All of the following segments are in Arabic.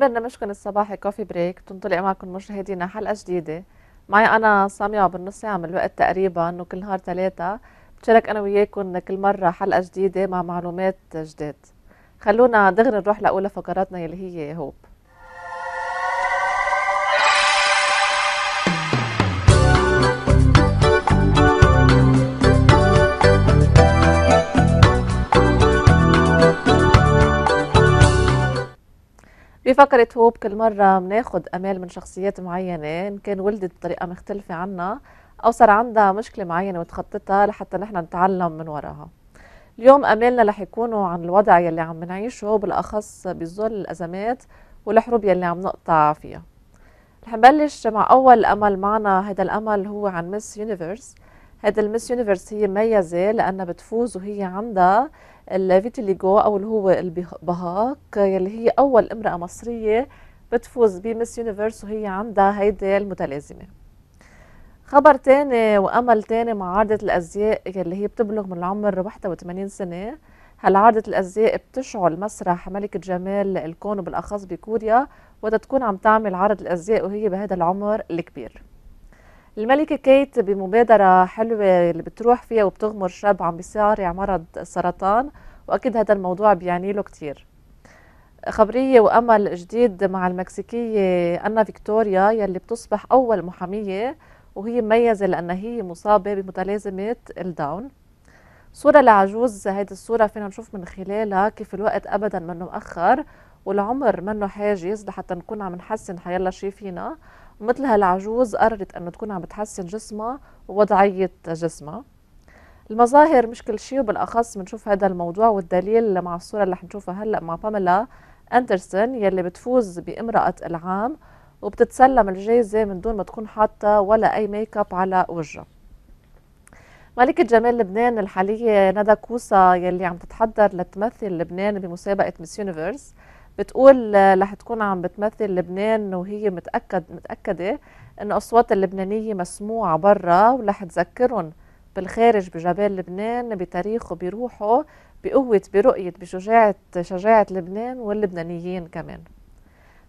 برنامجكم الصباحي كوفي بريك تنطلق معكم مشاهدينا حلقه جديده معي انا ساميه بالنص ساعه من الوقت تقريبا وكل نهار ثلاثه بتشارك انا وياكم كل مره حلقه جديده مع معلومات جداد خلونا دغري نروح لاولى فقراتنا يلي هي هوب في فقرة هوب كل مرة بناخد أمال من شخصيات معينة إن كان ولدت بطريقة مختلفة عنا أو صار عندها مشكلة معينة وتخططها لحتى نحن نتعلم من وراها اليوم أمالنا رح يكونوا عن الوضع يلي عم نعيشه بالأخص بظل الأزمات والحروب يلي عم نقطع فيها رح نبلش مع أول أمل معنا هذا الأمل هو عن مس يونيفرس هذا المس يونيفرس هي مميزه لانها بتفوز وهي عندها الفيتيليجو او اللي هو البهاق يلي هي اول امراه مصريه بتفوز بمس يونيفرس وهي عندها هيدي المتلازمه خبر تاني وامل تاني مع عارضه الازياء يلي هي بتبلغ من العمر 81 سنه هالعارضة الأزياء بتشعل مسرح ملكة جمال الكون وبالأخص بكوريا وتتكون عم تعمل عرض الأزياء وهي بهذا العمر الكبير الملكة كيت بمبادرة حلوة اللي بتروح فيها وبتغمر شاب عم بيصارع مرض السرطان وأكيد هذا الموضوع بيعني له كتير خبرية وأمل جديد مع المكسيكية أنا فيكتوريا يلي بتصبح أول محامية وهي مميزة لأن هي مصابة بمتلازمة الداون صورة لعجوز هيدي الصورة فينا نشوف من خلالها كيف الوقت أبدا منه مأخر والعمر منه حاجز لحتى نكون عم نحسن حيالله شي فينا مثل هالعجوز قررت انه تكون عم بتحسن جسمها ووضعيه جسمها المظاهر مش كل شيء وبالاخص بنشوف هذا الموضوع والدليل مع الصوره اللي حنشوفها هلا مع باميلا اندرسون يلي بتفوز بامراه العام وبتتسلم الجائزه من دون ما تكون حاطه ولا اي ميك اب على وجهها ملكة جمال لبنان الحالية ندى كوسا يلي عم تتحضر لتمثل لبنان بمسابقة ميس يونيفرس بتقول رح تكون عم بتمثل لبنان وهي متاكد متاكده انه اصوات اللبنانيه مسموعه برا ورح تذكرهم بالخارج بجبال لبنان بتاريخه بروحه بقوة برؤية بشجاعة شجاعة لبنان واللبنانيين كمان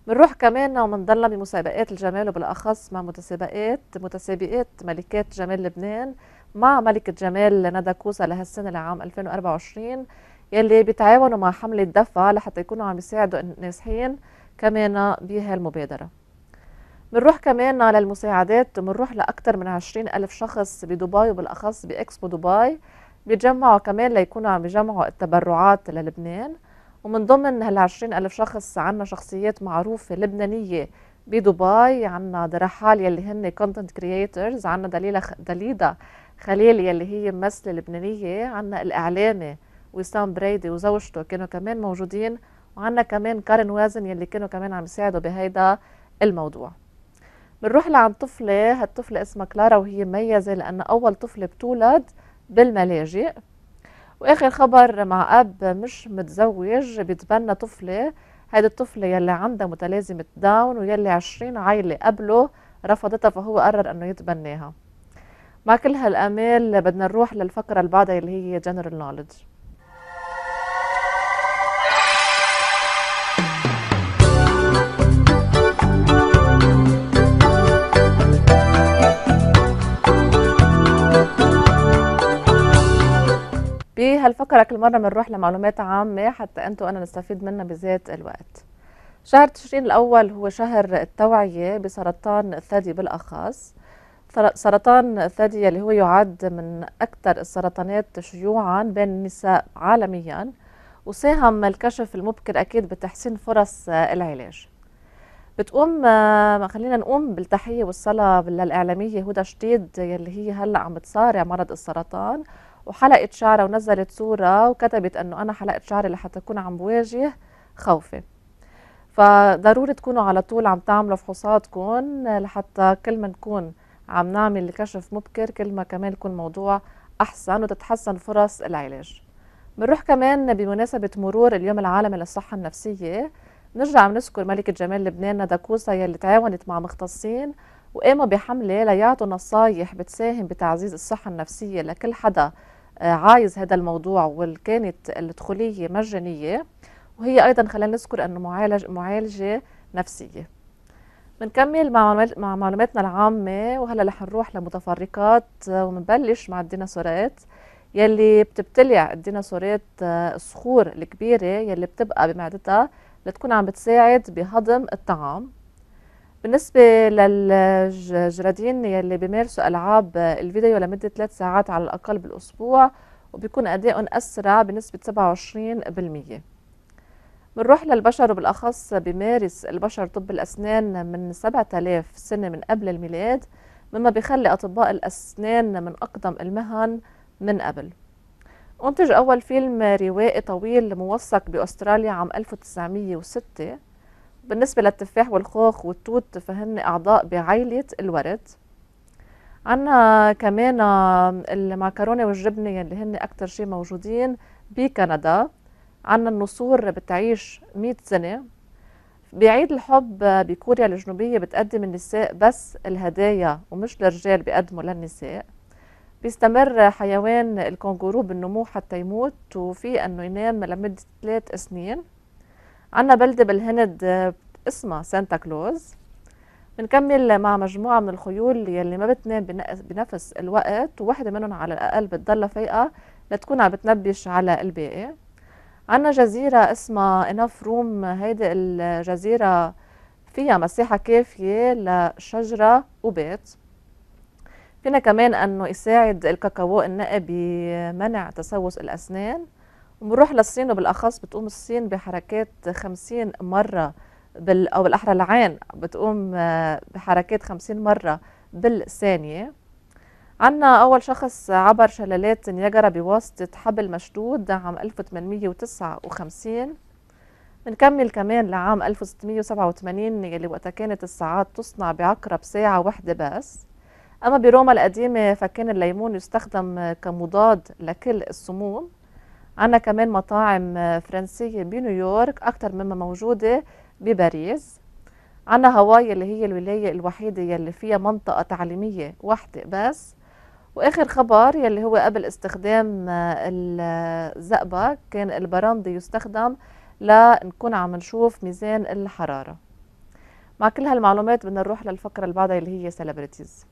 بنروح كمان ومنضلنا بمسابقات الجمال وبالأخص مع متسابقات متسابقات ملكات جمال لبنان مع ملكة جمال ندى كوسة لهالسنة لعام 2024 يلي بيتعاونوا مع حملة دفع لحتى يكونوا عم يساعدوا النازحين كمان بهالمبادرة منروح كمان على المساعدات منروح لأكثر من عشرين ألف شخص بدبي وبالأخص بإكسبو دبي بيتجمعوا كمان ليكونوا عم يجمعوا التبرعات للبنان ومن ضمن هالعشرين ألف شخص عنا شخصيات معروفة لبنانية بدبي عنا درحال يلي هن كونتنت كرييترز عنا دليلة دليدا خليل يلي هي ممثلة لبنانية عنا الإعلامي وسام بريدي وزوجته كانوا كمان موجودين وعنا كمان كارن وازن يلي كانوا كمان عم يساعدوا بهيدا الموضوع بنروح لعند طفلة هالطفلة اسمها كلارا وهي مميزة لأن أول طفلة بتولد بالملاجئ وآخر خبر مع أب مش متزوج بيتبنى طفلة هيدي الطفلة يلي عندها متلازمة داون ويلي عشرين عائلة قبله رفضتها فهو قرر أنه يتبناها مع كل هالآمال بدنا نروح للفقرة البعدها اللي هي جنرال نولدج هالفقره كل مره بنروح لمعلومات عامه حتى انتم وانا نستفيد منها بذات الوقت شهر تشرين الاول هو شهر التوعيه بسرطان الثدي بالاخص سرطان الثدي اللي هو يعد من اكثر السرطانات شيوعا بين النساء عالميا وساهم الكشف المبكر اكيد بتحسين فرص العلاج بتقوم آه، خلينا نقوم بالتحيه والصلاه للاعلاميه هدى شديد يلي هي هلا عم بتصارع مرض السرطان وحلقت شعرها ونزلت صورة وكتبت أنه أنا حلقت شعري لحتى أكون عم بواجه خوفي فضروري تكونوا على طول عم تعملوا فحوصاتكم لحتى كل ما نكون عم نعمل كشف مبكر كل ما كمان يكون الموضوع أحسن وتتحسن فرص العلاج بنروح كمان بمناسبة مرور اليوم العالمي للصحة النفسية نرجع بنذكر ملكة جمال لبنان ندى كوسا يلي تعاونت مع مختصين وقاموا بحملة ليعطوا نصايح بتساهم بتعزيز الصحة النفسية لكل حدا عايز هذا الموضوع وكانت الدخولية مجانية وهي أيضا خلينا نذكر أنه معالج معالجة نفسية بنكمل مع مع معلوماتنا العامة وهلا رح نروح لمتفرقات وبنبلش مع الديناصورات يلي بتبتلع الديناصورات الصخور الكبيرة يلي بتبقى بمعدتها لتكون عم بتساعد بهضم الطعام بالنسبة للجرادين يلي بيمارسوا ألعاب الفيديو لمدة ثلاث ساعات على الأقل بالأسبوع وبيكون أدائهم أسرع بنسبة 27% بنروح للبشر وبالأخص بيمارس البشر طب الأسنان من 7000 سنة من قبل الميلاد مما بيخلي أطباء الأسنان من أقدم المهن من قبل أنتج أول فيلم روائي طويل موثق بأستراليا عام 1906 بالنسبة للتفاح والخوخ والتوت فهن أعضاء بعيلة الورد عنا كمان المعكرونة والجبنة اللي هن أكتر شي موجودين بكندا عنا النصور بتعيش مية سنة بعيد الحب آه، بكوريا الجنوبية بتقدم النساء بس الهدايا ومش للرجال بيقدموا للنساء بيستمر حيوان الكونغورو بالنمو حتى يموت وفي أنه ينام لمدة ثلاث سنين عنا بلدة بالهند آه، اسمها سانتا كلوز بنكمل مع مجموعة من الخيول يلي ما بتنام بنفس الوقت وواحدة منهم على الأقل بتضلها فايقة لتكون عم بتنبش على الباقي عنا جزيرة اسمها اناف روم هيدي الجزيرة فيها مساحة كافية لشجرة وبيت فينا كمان أنه يساعد الكاكاو النقي بمنع آه، تسوس الأسنان بنروح للصين وبالاخص بتقوم الصين بحركات 50 مره بال او بالاحرى العين بتقوم آه، بحركات 50 مره بالثانيه عنا أول شخص عبر شلالات نياجرا بواسطة حبل مشدود عام 1859 بنكمل كمان لعام 1687 يلي وقتها كانت الساعات تصنع بعقرب ساعة واحدة بس أما بروما القديمة فكان الليمون يستخدم كمضاد لكل السموم عندنا كمان مطاعم فرنسية بنيويورك أكتر مما موجودة بباريس عندنا هاواي اللي هي الولاية الوحيدة يلي فيها منطقة تعليمية واحدة بس واخر خبر يلي هو قبل استخدام آه، الزئبق كان البراندي يستخدم لنكون عم نشوف ميزان الحرارة مع كل هالمعلومات بدنا نروح للفقرة اللي بعدها اللي هي سيلبرتيز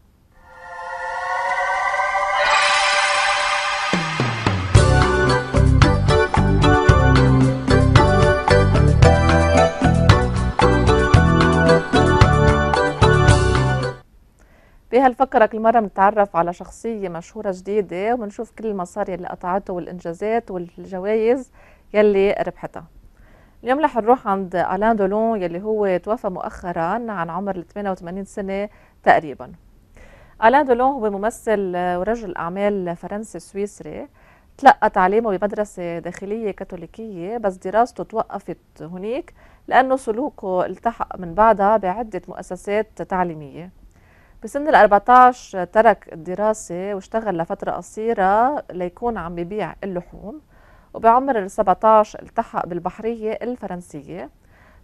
بهالفقرة كل مرة بنتعرف على شخصية مشهورة جديدة وبنشوف كل المصاري اللي قطعته والإنجازات والجوائز يلي ربحتها اليوم رح نروح عند ألان دولون يلي هو توفى مؤخرا عن عمر ال 88 سنة تقريبا ألان دولون هو ممثل ورجل أعمال فرنسي سويسري تلقى تعليمه بمدرسة داخلية كاثوليكية بس دراسته توقفت هناك لأنه سلوكه التحق من بعدها بعدة مؤسسات تعليمية بسن ال 14 ترك الدراسة واشتغل لفترة قصيرة ليكون عم ببيع اللحوم وبعمر ال 17 التحق بالبحرية الفرنسية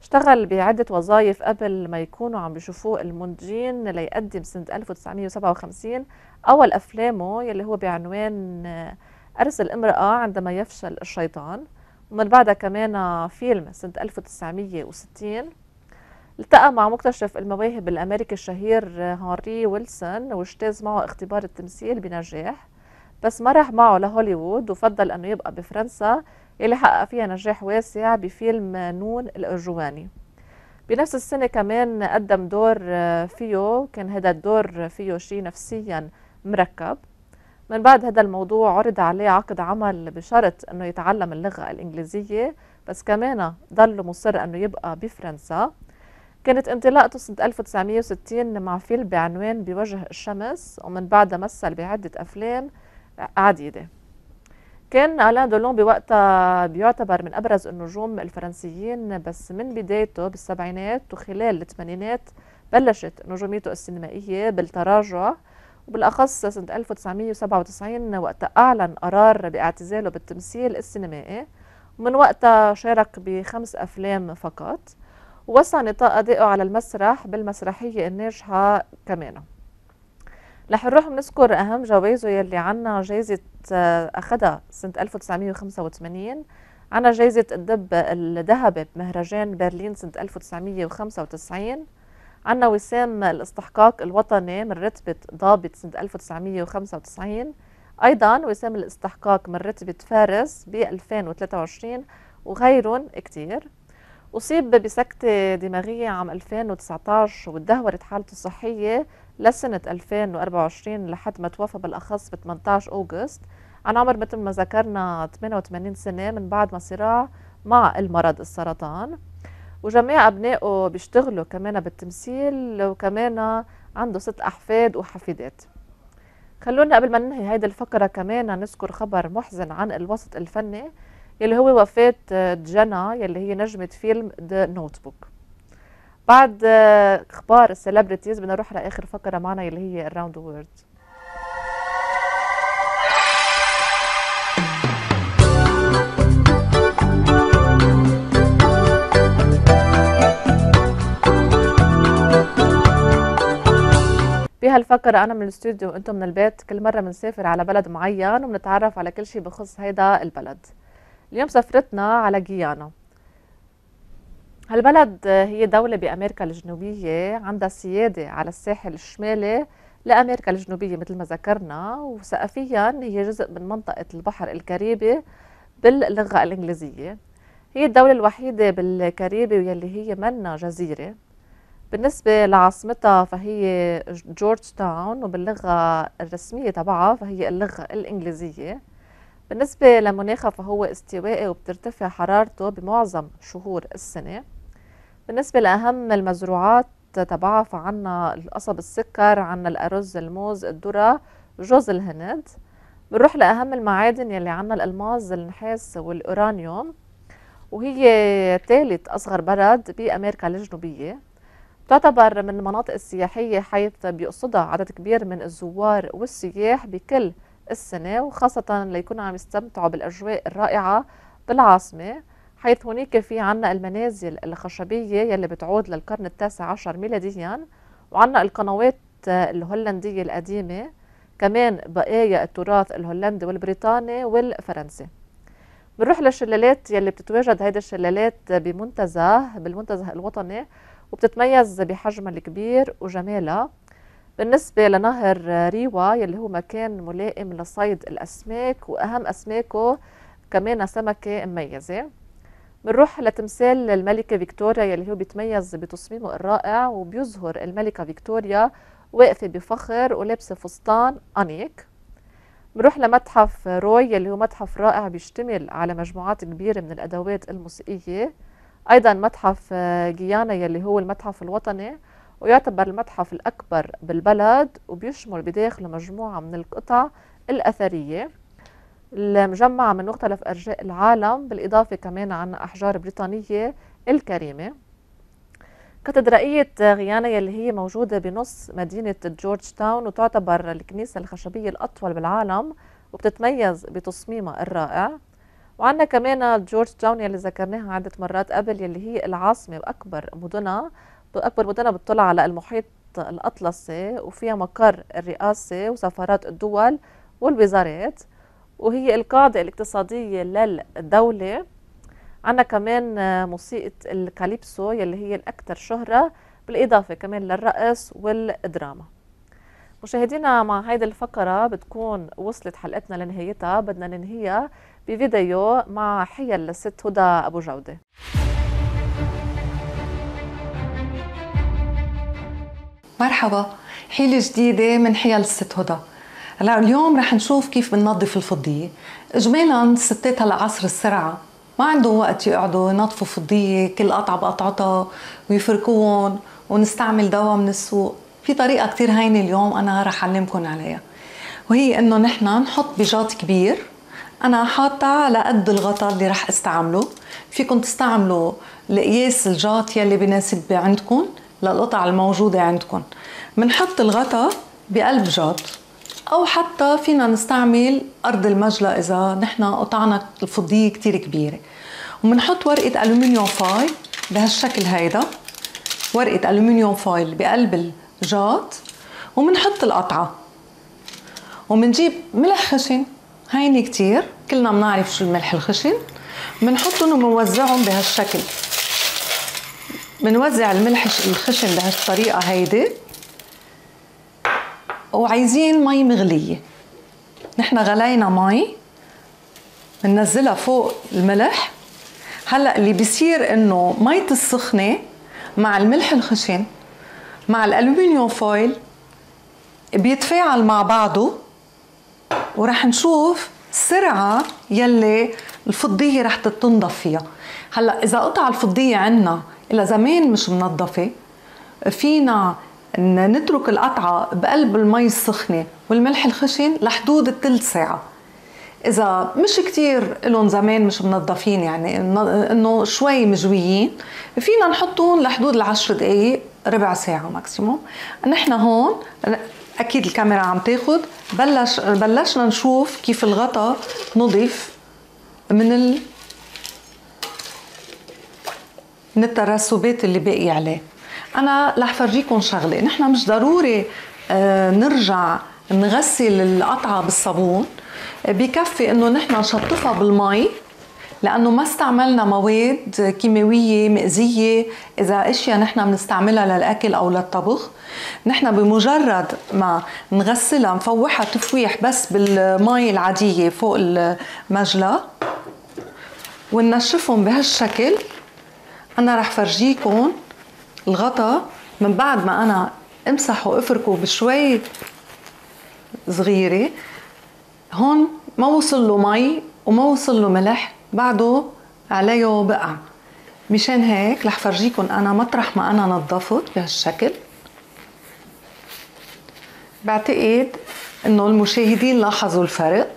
اشتغل بعدة وظائف قبل ما يكونوا عم بيشوفوه المنتجين ليقدم سنة 1957 أول أفلامه يلي هو بعنوان أرسل امرأة عندما يفشل الشيطان ومن بعدها كمان فيلم سنة 1960 التقى مع مكتشف المواهب الأمريكي الشهير هنري ويلسون واجتاز معه اختبار التمثيل بنجاح بس ما راح معه لهوليوود وفضل أنه يبقى بفرنسا يلي حقق فيها نجاح واسع بفيلم نون الأرجواني بنفس السنة كمان قدم دور فيو كان هذا الدور فيو شيء نفسيا مركب من بعد هذا الموضوع عرض عليه عقد عمل بشرط أنه يتعلم اللغة الإنجليزية بس كمان ضل مصر أنه يبقى بفرنسا كانت انطلاقته سنة 1960 مع فيلم بعنوان بوجه الشمس ومن بعدها مثل بعدة أفلام عديدة كان ألان دولون بوقتها بيعتبر من أبرز النجوم الفرنسيين بس من بدايته بالسبعينات وخلال الثمانينات بلشت نجوميته السينمائية بالتراجع وبالأخص سنة 1997 وقت أعلن قرار باعتزاله بالتمثيل السينمائي ومن وقتها شارك بخمس أفلام فقط ووسع نطاق أدائه على المسرح بالمسرحية الناجحة كمان رح نروح بنذكر أهم جوائزه يلي عنا جائزة آه، أخذها سنة 1985 عنا جائزة الدب الذهبي بمهرجان برلين سنة 1995 عنا وسام الاستحقاق الوطني من رتبة ضابط سنة 1995 أيضا وسام الاستحقاق من رتبة فارس ب 2023 وغيرهم كتير أصيب بسكتة دماغية عام 2019 وتدهورت حالته الصحية لسنة 2024 لحد ما توفى بالأخص ب 18 أوغست عن عمر مثل ما ذكرنا 88 سنة من بعد ما صراع مع المرض السرطان وجميع أبنائه بيشتغلوا كمان بالتمثيل وكمان عنده ست أحفاد وحفيدات خلونا قبل ما ننهي هيدي الفقرة كمان نذكر خبر محزن عن الوسط الفني يلي هو وفاة آه، جنا يلي هي نجمة فيلم ذا نوت بوك بعد آه، اخبار السليبرتيز بدنا نروح لاخر فقره معنا يلي هي اراوند وورد بهالفقرة أنا من الاستوديو وأنتم من البيت كل مرة بنسافر على بلد معين وبنتعرف على كل شيء بخص هيدا البلد اليوم سفرتنا على غيانا هالبلد هي دولة بأمريكا الجنوبية عندها سيادة على الساحل الشمالي لأمريكا الجنوبية مثل ما ذكرنا وثقافيا هي جزء من منطقة البحر الكاريبي باللغة الإنجليزية هي الدولة الوحيدة بالكاريبي واللي هي منا جزيرة بالنسبة لعاصمتها فهي جورج تاون وباللغة الرسمية تبعها فهي اللغة الإنجليزية بالنسبة لمناخها فهو استوائي وبترتفع حرارته بمعظم شهور السنة بالنسبة لأهم المزروعات تبعها فعنا القصب السكر عنا الأرز الموز الذرة جوز الهند بنروح لأهم المعادن يلي عنا الألماز النحاس والأورانيوم وهي ثالث أصغر بلد بأمريكا الجنوبية تعتبر من المناطق السياحية حيث بيقصدها عدد كبير من الزوار والسياح بكل السنة وخاصة ليكونوا عم يستمتعوا بالأجواء الرائعة بالعاصمة حيث هناك في عنا المنازل الخشبية يلي بتعود للقرن التاسع عشر ميلاديا وعنا القنوات الهولندية القديمة كمان بقايا التراث الهولندي والبريطاني والفرنسي بنروح للشلالات يلي بتتواجد هيدي الشلالات بمنتزه بالمنتزه الوطني وبتتميز بحجمها الكبير وجمالها بالنسبة لنهر ريوا يلي هو مكان ملائم لصيد الأسماك وأهم أسماكه كمان سمكة مميزة بنروح لتمثال الملكة فيكتوريا يلي هو بيتميز بتصميمه الرائع وبيظهر الملكة فيكتوريا واقفة بفخر ولابسة فستان أنيك بنروح لمتحف روي يلي هو متحف رائع بيشتمل على مجموعات كبيرة من الأدوات الموسيقية أيضا متحف آه، جيانا يلي هو المتحف الوطني ويعتبر المتحف الأكبر بالبلد وبيشمل بداخله مجموعة من القطع الأثرية المجمعة من مختلف أرجاء العالم بالإضافة كمان عن أحجار بريطانية الكريمة كاتدرائية غيانا يلي هي موجودة بنص مدينة جورج تاون وتعتبر الكنيسة الخشبية الأطول بالعالم وبتتميز بتصميمها الرائع وعندنا كمان جورج تاون يلي ذكرناها عدة مرات قبل يلي هي العاصمة وأكبر مدنها أكبر مدينة بتطلع على المحيط الأطلسي وفيها مقر الرئاسة وسفارات الدول والوزارات وهي القاعدة الاقتصادية للدولة عندنا كمان موسيقى الكاليبسو يلي هي الأكثر شهرة بالإضافة كمان للرقص والدراما مشاهدينا مع هيدي الفقرة بتكون وصلت حلقتنا لنهايتها بدنا ننهيها بفيديو مع حيل الست هدى أبو جودة مرحبا حيلة جديدة من حيل الست هدى هلا اليوم رح نشوف كيف بننظف الفضية اجمالا الستات هلا عصر السرعة ما عندهم وقت يقعدوا ينظفوا فضية كل قطعة بقطعتها ويفركوهم ونستعمل دواء من السوق في طريقة كتير هينة اليوم أنا رح أعلمكم عليها وهي إنه نحن نحط بيجات كبير أنا حاطة على قد الغطاء اللي رح استعمله فيكم تستعملوا لقياس الجات يلي بناسب عندكم للقطع الموجودة عندكم بنحط الغطاء بقلب جاط أو حتى فينا نستعمل أرض المجلة إذا نحن قطعنا الفضية كتير كبيرة وبنحط ورقة ألومنيوم فايل بهالشكل هيدا ورقة ألومنيوم فايل بقلب الجاط وبنحط القطعة وبنجيب ملح خشن هيني كتير كلنا بنعرف شو الملح الخشن بنحطهم وبنوزعهم بهالشكل بنوزع الملح الخشن بهالطريقه هيدي وعايزين مي مغليه نحن غلينا مي بننزلها فوق الملح هلا اللي بيصير انه مية السخنه مع الملح الخشن مع الالومنيوم فويل بيتفاعل مع بعضه ورح نشوف السرعه يلي الفضيه رح تتنضف فيها هلا اذا قطع الفضيه عندنا إلى زمان مش منظفة فينا نترك القطعة بقلب المي السخنة والملح الخشن لحدود الثلث ساعة إذا مش كتير لهم زمان مش منظفين يعني إنه شوي مجويين فينا نحطهم لحدود العشر دقايق ربع ساعة ماكسيموم نحن هون أكيد الكاميرا عم تاخد بلش بلشنا نشوف كيف الغطا نضيف من من الترسبات اللي باقي عليه انا رح فرجيكم شغله نحن مش ضروري آه، نرجع نغسل القطعه بالصابون آه، بكفي انه نحن نشطفها بالماء لانه ما استعملنا مواد كيماويه مأذيه اذا اشياء نحن بنستعملها للاكل او للطبخ نحن بمجرد ما نغسلها نفوحها تفويح بس بالماء العاديه فوق المجلى وننشفهم بهالشكل انا رح فرجيكم الغطا من بعد ما انا امسح وافركه بشوي صغيره هون ما وصل له مي وما وصل له ملح بعده عليه بقع مشان هيك رح فرجيكم انا مطرح ما انا نظفت بهالشكل بعتقد انه المشاهدين لاحظوا الفرق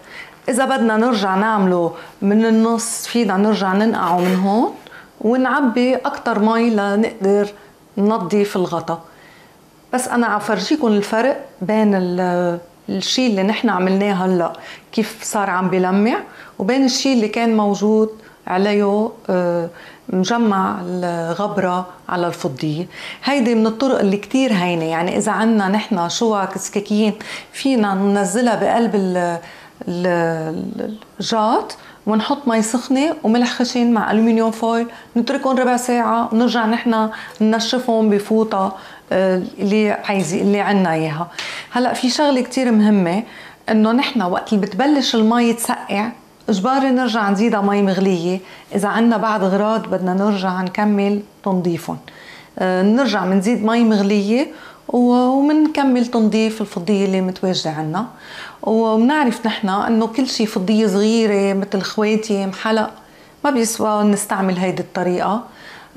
اذا بدنا نرجع نعمله من النص فينا نرجع ننقعه من هون ونعبي اكثر مي لنقدر ننظف الغطا بس انا عفرجيكم الفرق بين الشيء اللي نحن عملناه هلا كيف صار عم بلمع وبين الشيء اللي كان موجود عليه آه، مجمع الغبرة على الفضية هيدي من الطرق اللي كتير هينة يعني إذا عنا نحن شوك سكاكين فينا ننزلها بقلب الجات ونحط مي سخنه وملح خشن مع الومنيوم فويل نتركهم ربع ساعه ونرجع نحن ننشفهم بفوطه آه، اللي عايزي اللي عنا اياها هلا في شغله كتير مهمه انه نحن وقت اللي بتبلش المي تسقع اجباري نرجع نزيدها مي مغليه اذا عنا بعد غراض بدنا نرجع نكمل تنظيفهم آه، نرجع منزيد مي مغليه ومنكمل تنظيف الفضية اللي متواجدة عندنا وبنعرف نحن انه كل شيء فضية صغيرة مثل خواتم حلق ما بيسوى نستعمل هيدي الطريقة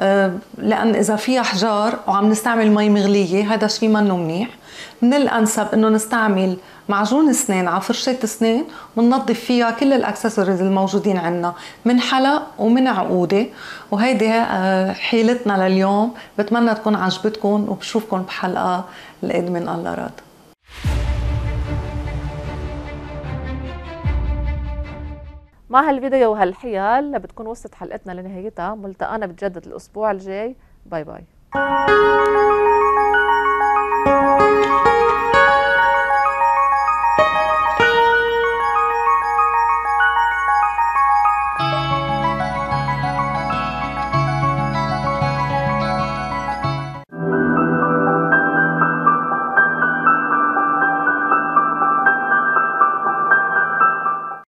آه، لان اذا في احجار وعم نستعمل مي مغليه هذا شيء منه منيح من الانسب انه نستعمل معجون اسنان على فرشاه اسنان وننظف فيها كل الاكسسوارز الموجودين عندنا من حلق ومن عقوده وهيدي آه، حيلتنا لليوم بتمنى تكون عجبتكم وبشوفكم بحلقه القد من الله راد مع هالفيديو وهالحيل بتكون وصلت حلقتنا لنهايتها ملتقانا بتجدد الأسبوع الجاي باي باي